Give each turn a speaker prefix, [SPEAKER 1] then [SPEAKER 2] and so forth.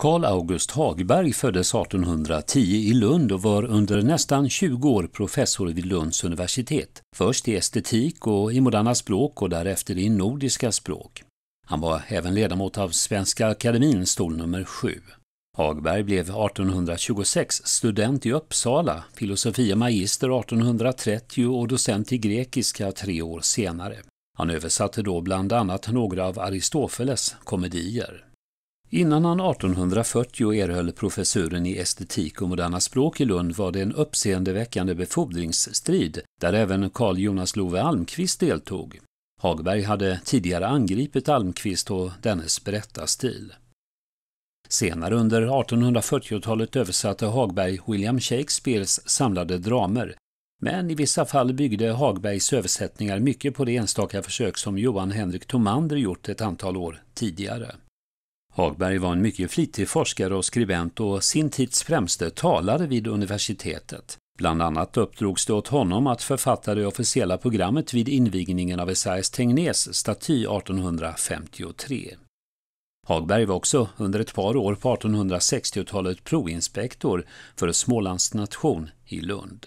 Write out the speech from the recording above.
[SPEAKER 1] Carl August Hagberg föddes 1810 i Lund och var under nästan 20 år professor vid Lunds universitet, först i estetik och i moderna språk och därefter i nordiska språk. Han var även ledamot av Svenska Akademin stol nummer 7. Hagberg blev 1826 student i Uppsala, filosofie magister 1830 och docent i grekiska tre år senare. Han översatte då bland annat några av Aristofeles komedier. Innan han 1840 erhöll professuren i estetik och moderna språk i Lund var det en uppseendeväckande befordringsstrid där även Carl Jonas Love Almqvist deltog. Hagberg hade tidigare angripit Almqvist och dennes berättarstil. Senare under 1840-talet översatte Hagberg William Shakespeares samlade dramer, men i vissa fall byggde Hagbergs översättningar mycket på det enstaka försök som Johan Henrik Tomander gjort ett antal år tidigare. Hagberg var en mycket flitig forskare och skribent och sin tids främste talare vid universitetet. Bland annat uppdrogs det åt honom att författa det officiella programmet vid invigningen av Esaias Tegnés staty 1853. Hagberg var också under ett par år på 1860-talet proinspektor för Smålands nation i Lund.